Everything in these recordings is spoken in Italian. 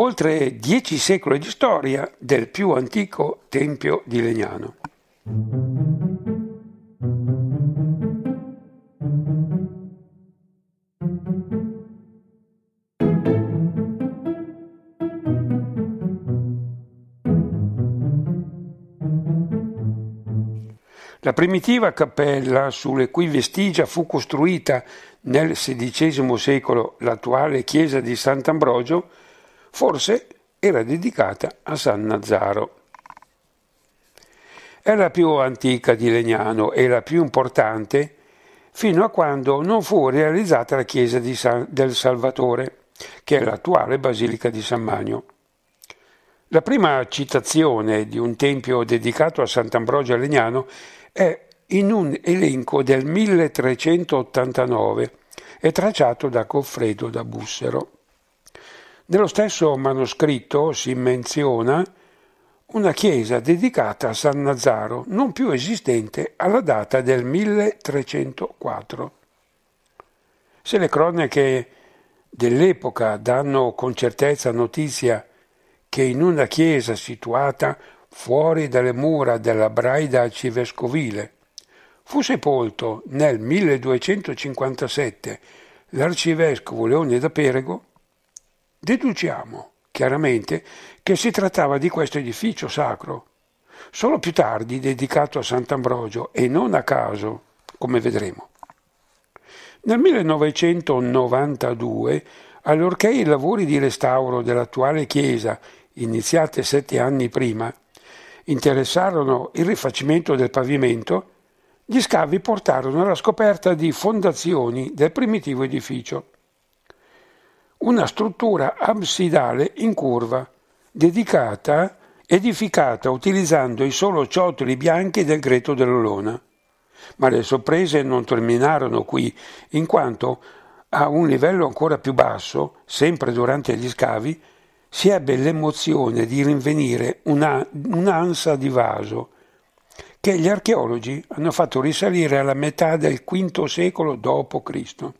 oltre dieci secoli di storia del più antico Tempio di Legnano. La primitiva cappella sulle cui vestigia fu costruita nel XVI secolo l'attuale chiesa di Sant'Ambrogio, forse era dedicata a San Nazaro. È la più antica di Legnano e la più importante fino a quando non fu realizzata la chiesa San, del Salvatore, che è l'attuale basilica di San Magno. La prima citazione di un tempio dedicato a Sant'Ambrogio a Legnano è in un elenco del 1389 e tracciato da Coffredo da Bussero. Nello stesso manoscritto si menziona una chiesa dedicata a San Nazaro, non più esistente alla data del 1304. Se le cronache dell'epoca danno con certezza notizia che in una chiesa situata fuori dalle mura della Braida arcivescovile. Fu sepolto nel 1257 l'arcivescovo Leone da Perego. Deduciamo chiaramente che si trattava di questo edificio sacro, solo più tardi dedicato a Sant'Ambrogio e non a caso, come vedremo. Nel 1992, allorché i lavori di restauro dell'attuale chiesa, iniziati sette anni prima, interessarono il rifacimento del pavimento, gli scavi portarono alla scoperta di fondazioni del primitivo edificio. Una struttura absidale in curva, dedicata, edificata utilizzando i solo ciotoli bianchi del greto dell'Olona. Ma le sorprese non terminarono qui, in quanto a un livello ancora più basso, sempre durante gli scavi, si ebbe l'emozione di rinvenire una, un'ansa di vaso che gli archeologi hanno fatto risalire alla metà del V secolo d.C.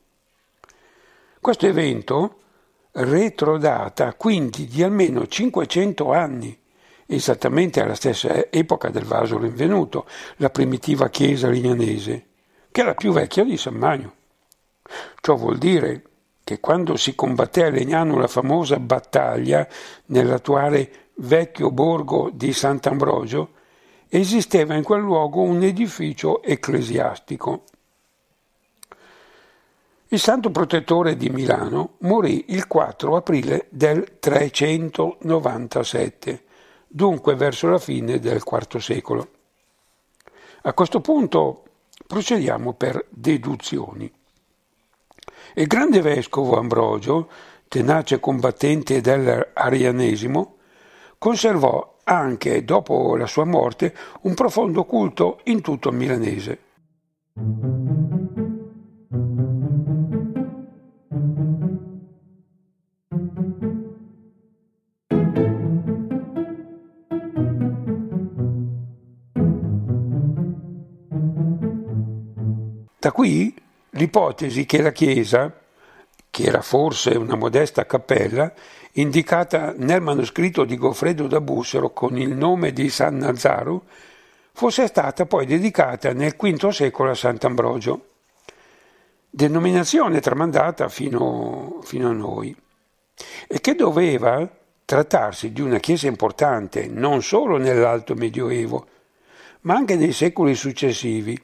Questo evento retrodata quindi di almeno 500 anni, esattamente alla stessa epoca del vaso rinvenuto, la primitiva chiesa lignanese, che è la più vecchia di San Magno. Ciò vuol dire che quando si combatté a Legnano la famosa battaglia nell'attuale vecchio borgo di Sant'Ambrogio, esisteva in quel luogo un edificio ecclesiastico. Il santo protettore di Milano morì il 4 aprile del 397, dunque verso la fine del IV secolo. A questo punto procediamo per deduzioni. Il grande vescovo Ambrogio, tenace combattente dell'arianesimo, conservò anche dopo la sua morte un profondo culto in tutto il milanese. Da qui l'ipotesi che la chiesa, che era forse una modesta cappella, indicata nel manoscritto di Goffredo da Bussero con il nome di San Nazzaro, fosse stata poi dedicata nel V secolo a Sant'Ambrogio, denominazione tramandata fino, fino a noi, e che doveva trattarsi di una chiesa importante non solo nell'Alto Medioevo, ma anche nei secoli successivi,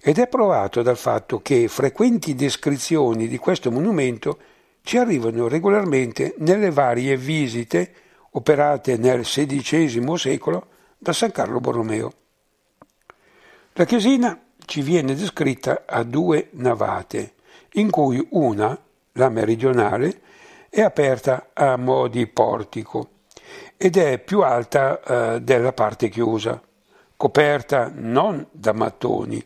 ed è provato dal fatto che frequenti descrizioni di questo monumento ci arrivano regolarmente nelle varie visite operate nel XVI secolo da San Carlo Borromeo. La chiesina ci viene descritta a due navate, in cui una, la meridionale, è aperta a mo' di portico ed è più alta eh, della parte chiusa, coperta non da mattoni,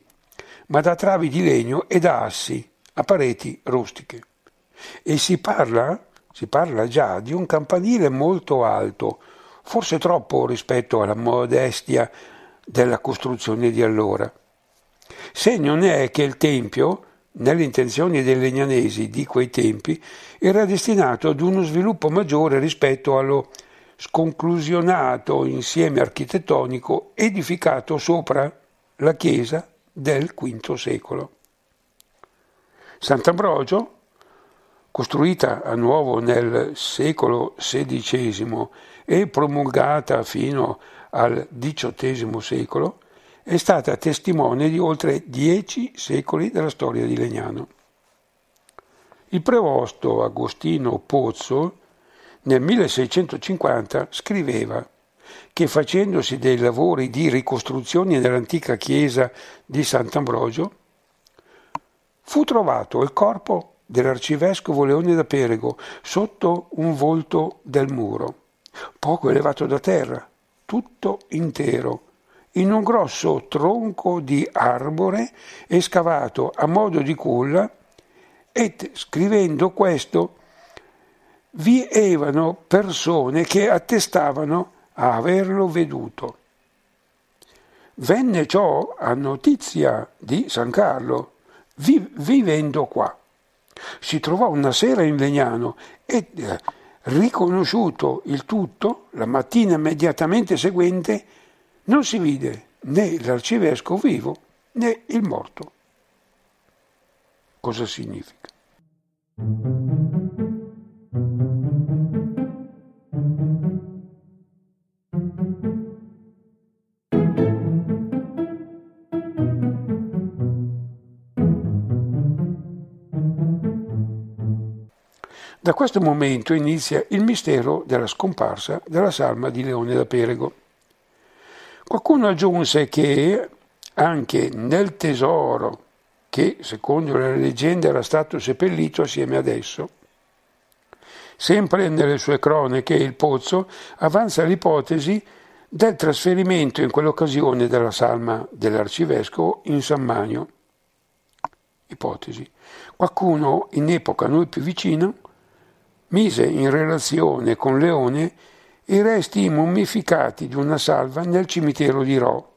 ma da travi di legno e da assi a pareti rustiche. E si parla, si parla già di un campanile molto alto, forse troppo rispetto alla modestia della costruzione di allora. Segno ne è che il Tempio, nelle intenzioni dei legnanesi di quei tempi, era destinato ad uno sviluppo maggiore rispetto allo sconclusionato insieme architettonico edificato sopra la chiesa del V secolo. Sant'Ambrogio, costruita a nuovo nel secolo XVI e promulgata fino al XVIII secolo, è stata testimone di oltre dieci secoli della storia di Legnano. Il prevosto Agostino Pozzo nel 1650 scriveva che facendosi dei lavori di ricostruzione dell'antica chiesa di Sant'Ambrogio, fu trovato il corpo dell'arcivescovo Leone da Perego sotto un volto del muro, poco elevato da terra, tutto intero, in un grosso tronco di arbore escavato a modo di culla, ed scrivendo questo vi erano persone che attestavano a averlo veduto. Venne ciò a notizia di San Carlo, vi- vivendo qua. Si trovò una sera in Legnano e, eh, riconosciuto il tutto, la mattina immediatamente seguente, non si vide né l'arcivescovo vivo né il morto. Cosa significa? Da questo momento inizia il mistero della scomparsa della salma di Leone da Perego. Qualcuno aggiunse che anche nel tesoro che, secondo la leggenda, era stato seppellito assieme ad esso. Sempre nelle sue cronache il Pozzo avanza l'ipotesi del trasferimento in quell'occasione della salma dell'arcivescovo in San Magno. Ipotesi. Qualcuno in epoca noi più vicina mise in relazione con Leone i resti mummificati di una salva nel cimitero di Ro,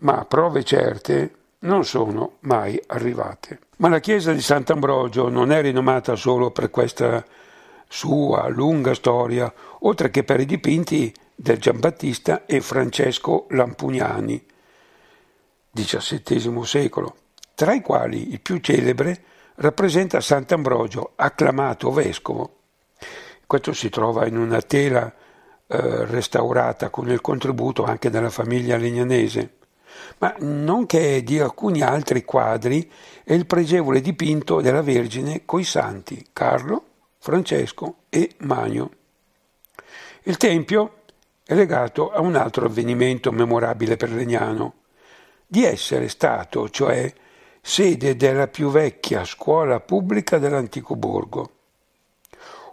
ma prove certe non sono mai arrivate. Ma la chiesa di Sant'Ambrogio non è rinomata solo per questa sua lunga storia, oltre che per i dipinti del Giambattista e Francesco Lampugnani, XVII secolo, tra i quali il più celebre è rappresenta Sant'Ambrogio, acclamato vescovo. Questo si trova in una tela eh, restaurata con il contributo anche della famiglia legnanese, ma nonché di alcuni altri quadri e il pregevole dipinto della Vergine coi santi Carlo, Francesco e Magno. Il Tempio è legato a un altro avvenimento memorabile per Legnano, di essere stato, cioè, sede della più vecchia scuola pubblica dell'antico borgo.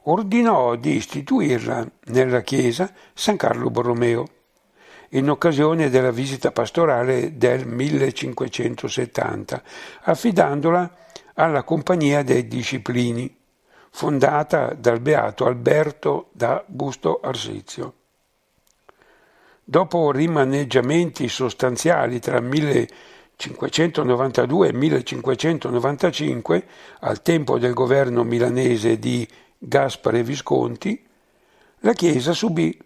Ordinò di istituirla nella chiesa San Carlo Borromeo in occasione della visita pastorale del 1570, affidandola alla Compagnia dei Disciplini, fondata dal beato Alberto da Busto Arsizio. Dopo rimaneggiamenti sostanziali tra 1570 592 e 1595, al tempo del governo milanese di Gaspare Visconti, la chiesa subì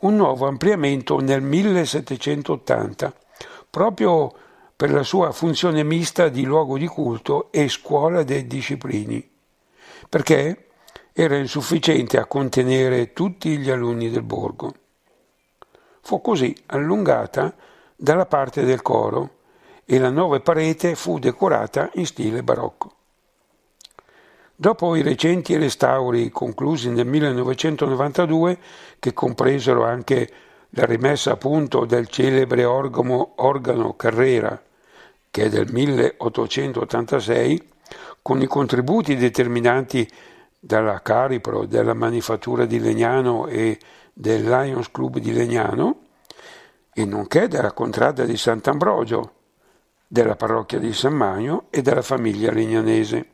un nuovo ampliamento nel 1780, proprio per la sua funzione mista di luogo di culto e scuola dei disciplini, perché era insufficiente a contenere tutti gli alunni del borgo. Fu così allungata dalla parte del coro, e la nuova parete fu decorata in stile barocco. Dopo i recenti restauri conclusi nel 1992, che compresero anche la rimessa a punto del celebre organo, organo Carrera, che è del 1886, con i contributi determinanti dalla Caripro, della Manifattura di Legnano e del Lions Club di Legnano, e nonché dalla Contrada di Sant'Ambrogio, della parrocchia di San Magno e della famiglia legnanese.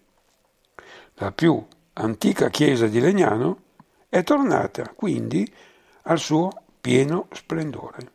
La più antica chiesa di Legnano è tornata quindi al suo pieno splendore.